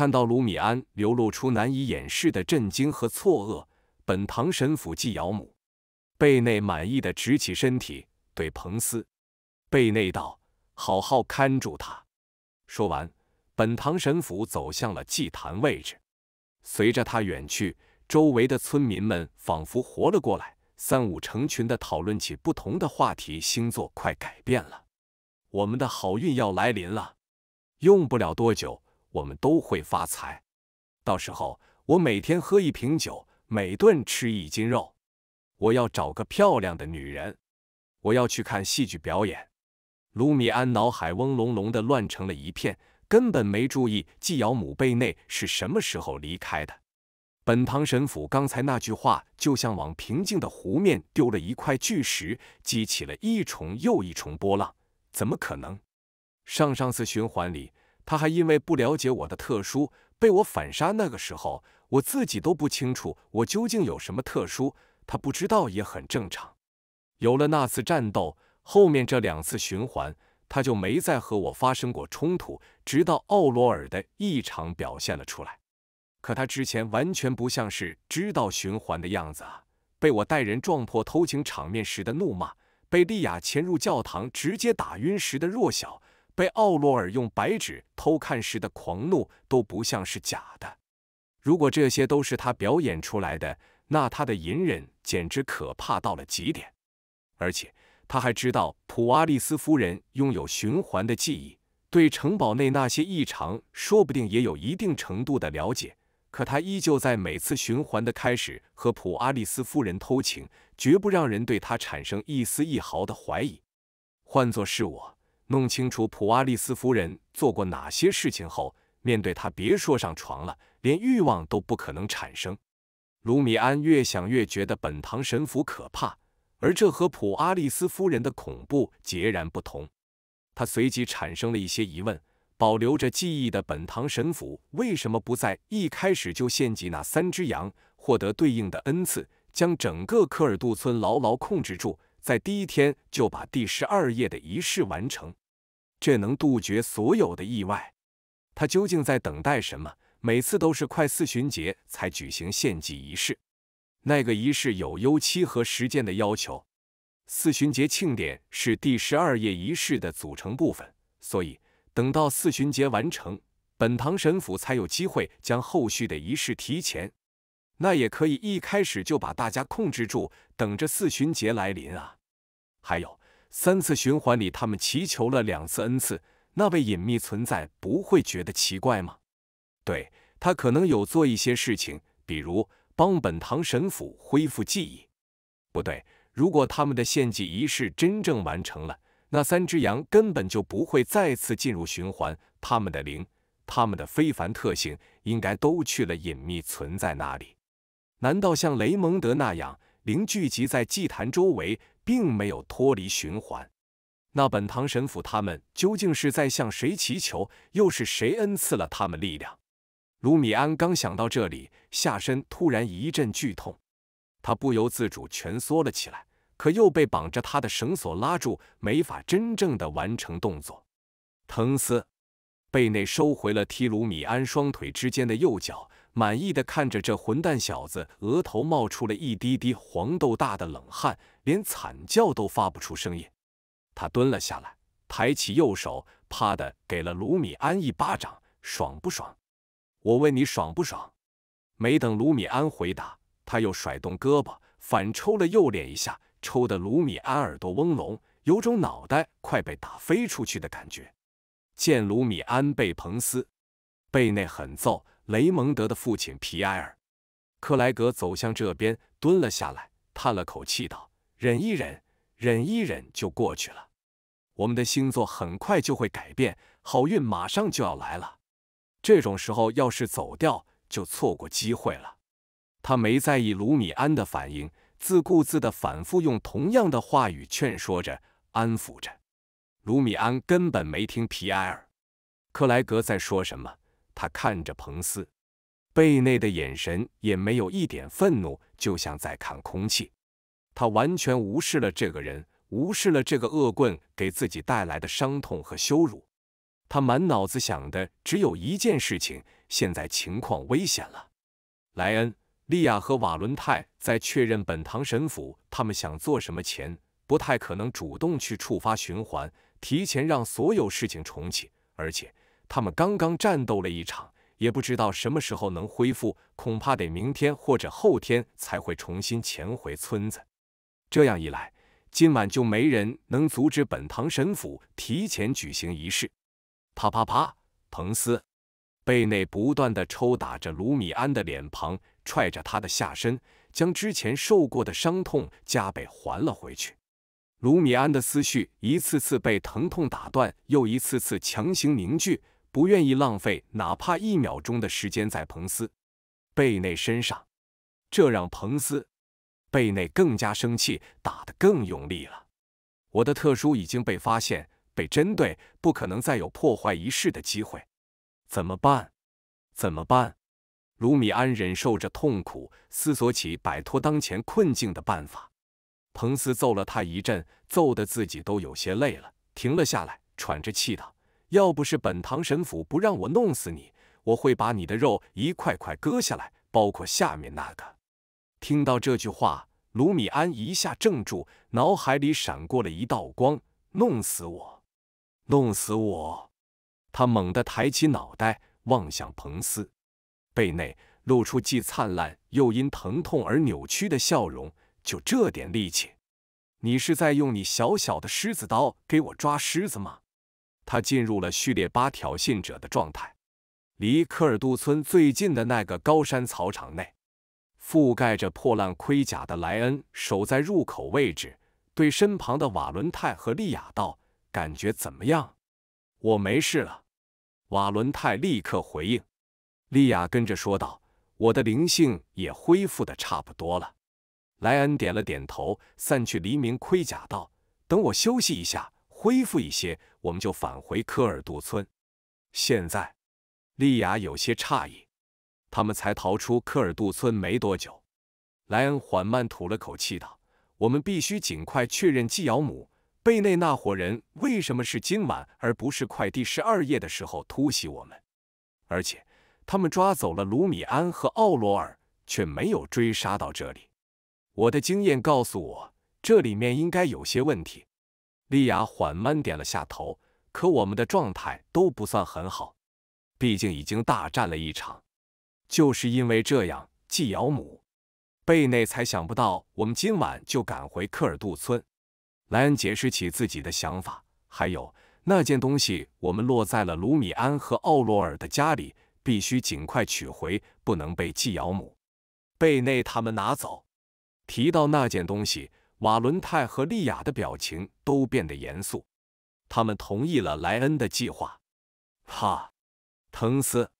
看到卢米安流露出难以掩饰的震惊和错愕，本堂神父祭尧母贝内满意的直起身体，对彭斯贝内道：“好好看住他。”说完，本堂神父走向了祭坛位置。随着他远去，周围的村民们仿佛活了过来，三五成群的讨论起不同的话题。星座快改变了，我们的好运要来临了，用不了多久。我们都会发财。到时候，我每天喝一瓶酒，每顿吃一斤肉。我要找个漂亮的女人。我要去看戏剧表演。卢米安脑海嗡隆隆的乱成了一片，根本没注意季瑶母贝内是什么时候离开的。本堂神父刚才那句话，就像往平静的湖面丢了一块巨石，激起了一重又一重波浪。怎么可能？上上次循环里。他还因为不了解我的特殊，被我反杀。那个时候，我自己都不清楚我究竟有什么特殊，他不知道也很正常。有了那次战斗，后面这两次循环，他就没再和我发生过冲突，直到奥罗尔的异常表现了出来。可他之前完全不像是知道循环的样子啊！被我带人撞破偷情场面时的怒骂，被莉亚潜入教堂直接打晕时的弱小。被奥洛尔用白纸偷看时的狂怒都不像是假的。如果这些都是他表演出来的，那他的隐忍简直可怕到了极点。而且他还知道普阿利斯夫人拥有循环的记忆，对城堡内那些异常说不定也有一定程度的了解。可他依旧在每次循环的开始和普阿利斯夫人偷情，绝不让人对他产生一丝一毫的怀疑。换作是我。弄清楚普阿利斯夫人做过哪些事情后，面对她，别说上床了，连欲望都不可能产生。卢米安越想越觉得本堂神甫可怕，而这和普阿利斯夫人的恐怖截然不同。他随即产生了一些疑问：保留着记忆的本堂神甫为什么不在一开始就献祭那三只羊，获得对应的恩赐，将整个科尔杜村牢牢控制住，在第一天就把第十二夜的仪式完成？这能杜绝所有的意外。他究竟在等待什么？每次都是快四旬节才举行献祭仪式，那个仪式有优期和时间的要求。四旬节庆典是第十二夜仪式的组成部分，所以等到四旬节完成，本堂神府才有机会将后续的仪式提前。那也可以一开始就把大家控制住，等着四旬节来临啊。还有。三次循环里，他们祈求了两次恩赐，那位隐秘存在不会觉得奇怪吗？对他可能有做一些事情，比如帮本堂神父恢复记忆。不对，如果他们的献祭仪式真正完成了，那三只羊根本就不会再次进入循环，他们的灵，他们的非凡特性应该都去了隐秘存在那里。难道像雷蒙德那样，灵聚集在祭坛周围？并没有脱离循环，那本堂神父他们究竟是在向谁祈求？又是谁恩赐了他们力量？卢米安刚想到这里，下身突然一阵剧痛，他不由自主蜷缩了起来，可又被绑着他的绳索拉住，没法真正的完成动作。疼死！贝内收回了踢卢米安双腿之间的右脚，满意的看着这混蛋小子，额头冒出了一滴滴黄豆大的冷汗。连惨叫都发不出声音，他蹲了下来，抬起右手，啪的给了卢米安一巴掌，爽不爽？我问你爽不爽？没等卢米安回答，他又甩动胳膊，反抽了右脸一下，抽的卢米安耳朵嗡隆，有种脑袋快被打飞出去的感觉。见卢米安被彭斯贝内狠揍，雷蒙德的父亲皮埃尔克莱格走向这边，蹲了下来，叹了口气道。忍一忍，忍一忍就过去了。我们的星座很快就会改变，好运马上就要来了。这种时候要是走掉，就错过机会了。他没在意卢米安的反应，自顾自地反复用同样的话语劝说着、安抚着。卢米安根本没听皮埃尔·克莱格在说什么，他看着彭斯·贝内的眼神也没有一点愤怒，就像在看空气。他完全无视了这个人，无视了这个恶棍给自己带来的伤痛和羞辱。他满脑子想的只有一件事情：现在情况危险了。莱恩、利亚和瓦伦泰在确认本堂神父他们想做什么前，不太可能主动去触发循环，提前让所有事情重启。而且他们刚刚战斗了一场，也不知道什么时候能恢复，恐怕得明天或者后天才会重新潜回村子。这样一来，今晚就没人能阻止本堂神府提前举行仪式。啪啪啪，彭斯贝内不断的抽打着卢米安的脸庞，踹着他的下身，将之前受过的伤痛加倍还了回去。卢米安的思绪一次次被疼痛打断，又一次次强行凝聚，不愿意浪费哪怕一秒钟的时间在彭斯贝内身上，这让彭斯。贝内更加生气，打得更用力了。我的特殊已经被发现，被针对，不可能再有破坏仪式的机会。怎么办？怎么办？卢米安忍受着痛苦，思索起摆脱当前困境的办法。彭斯揍了他一阵，揍得自己都有些累了，停了下来，喘着气道：“要不是本堂神父不让我弄死你，我会把你的肉一块块割下来，包括下面那个。”听到这句话，卢米安一下怔住，脑海里闪过了一道光：“弄死我，弄死我！”他猛地抬起脑袋，望向彭斯，背内露出既灿烂又因疼痛而扭曲的笑容。“就这点力气，你是在用你小小的狮子刀给我抓狮子吗？”他进入了序列八挑衅者的状态，离科尔杜村最近的那个高山草场内。覆盖着破烂盔甲的莱恩守在入口位置，对身旁的瓦伦泰和莉亚道：“感觉怎么样？”“我没事了。”瓦伦泰立刻回应。莉亚跟着说道：“我的灵性也恢复的差不多了。”莱恩点了点头，散去黎明盔甲道：“等我休息一下，恢复一些，我们就返回科尔杜村。”现在，莉亚有些诧异。他们才逃出科尔杜村没多久，莱恩缓慢吐了口气道：“我们必须尽快确认基尧姆、贝内那伙人为什么是今晚而不是快第十二夜的时候突袭我们，而且他们抓走了卢米安和奥罗尔，却没有追杀到这里。我的经验告诉我，这里面应该有些问题。”莉亚缓慢点了下头，可我们的状态都不算很好，毕竟已经大战了一场。就是因为这样，季尧母贝内才想不到我们今晚就赶回科尔杜村。莱恩解释起自己的想法，还有那件东西，我们落在了卢米安和奥罗尔的家里，必须尽快取回，不能被季尧母贝内他们拿走。提到那件东西，瓦伦泰和莉亚的表情都变得严肃，他们同意了莱恩的计划。哈，疼斯。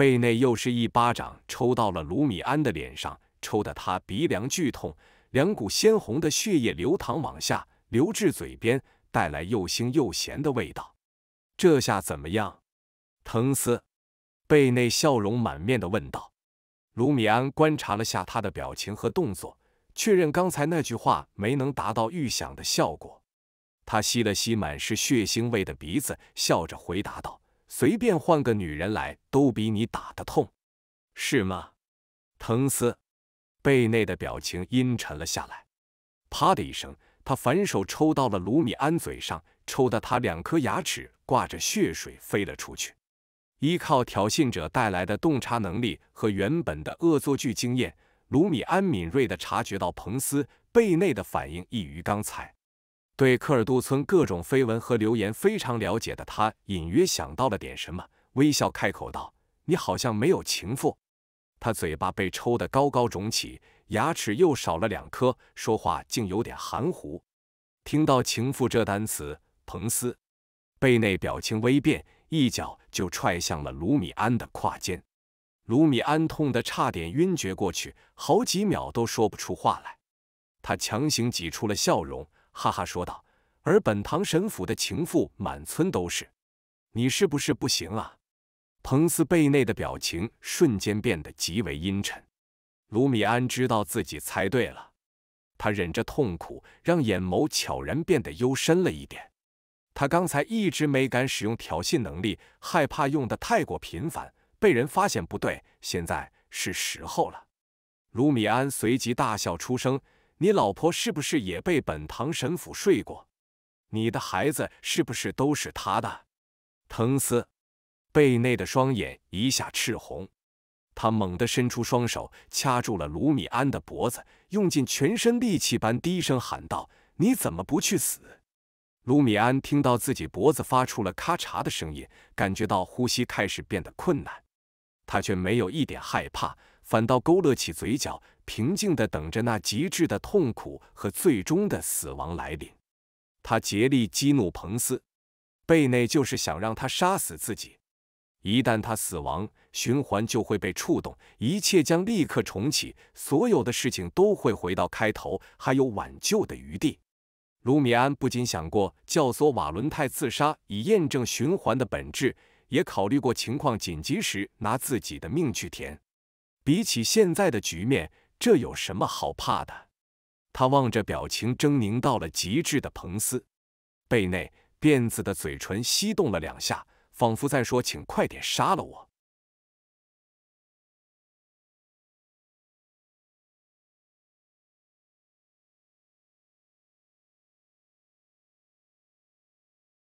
贝内又是一巴掌抽到了卢米安的脸上，抽得他鼻梁剧痛，两股鲜红的血液流淌往下，流至嘴边，带来又腥又咸的味道。这下怎么样？疼死？贝内笑容满面的问道。卢米安观察了下他的表情和动作，确认刚才那句话没能达到预想的效果，他吸了吸满是血腥味的鼻子，笑着回答道。随便换个女人来都比你打得痛，是吗？彭斯贝内的表情阴沉了下来。啪的一声，他反手抽到了卢米安嘴上，抽得他两颗牙齿挂着血水飞了出去。依靠挑衅者带来的洞察能力和原本的恶作剧经验，卢米安敏锐地察觉到彭斯贝内的反应异于刚才。对科尔杜村各种绯闻和流言非常了解的他，隐约想到了点什么，微笑开口道：“你好像没有情妇。”他嘴巴被抽得高高肿起，牙齿又少了两颗，说话竟有点含糊。听到“情妇”这单词，彭斯贝内表情微变，一脚就踹向了卢米安的胯间。卢米安痛得差点晕厥过去，好几秒都说不出话来。他强行挤出了笑容。哈哈，说道。而本堂神府的情妇满村都是，你是不是不行啊？彭斯贝内的表情瞬间变得极为阴沉。卢米安知道自己猜对了，他忍着痛苦，让眼眸悄然变得幽深了一点。他刚才一直没敢使用挑衅能力，害怕用的太过频繁被人发现不对。现在是时候了。卢米安随即大笑出声。你老婆是不是也被本堂神府睡过？你的孩子是不是都是他的？藤斯贝内的双眼一下赤红，他猛地伸出双手掐住了卢米安的脖子，用尽全身力气般低声喊道：“你怎么不去死？”卢米安听到自己脖子发出了咔嚓的声音，感觉到呼吸开始变得困难，他却没有一点害怕。反倒勾勒起嘴角，平静地等着那极致的痛苦和最终的死亡来临。他竭力激怒彭斯，贝内就是想让他杀死自己。一旦他死亡，循环就会被触动，一切将立刻重启，所有的事情都会回到开头，还有挽救的余地。卢米安不仅想过教唆瓦伦泰自杀以验证循环的本质，也考虑过情况紧急时拿自己的命去填。比起现在的局面，这有什么好怕的？他望着表情狰狞到了极致的彭斯，贝内辫子的嘴唇翕动了两下，仿佛在说：“请快点杀了我。”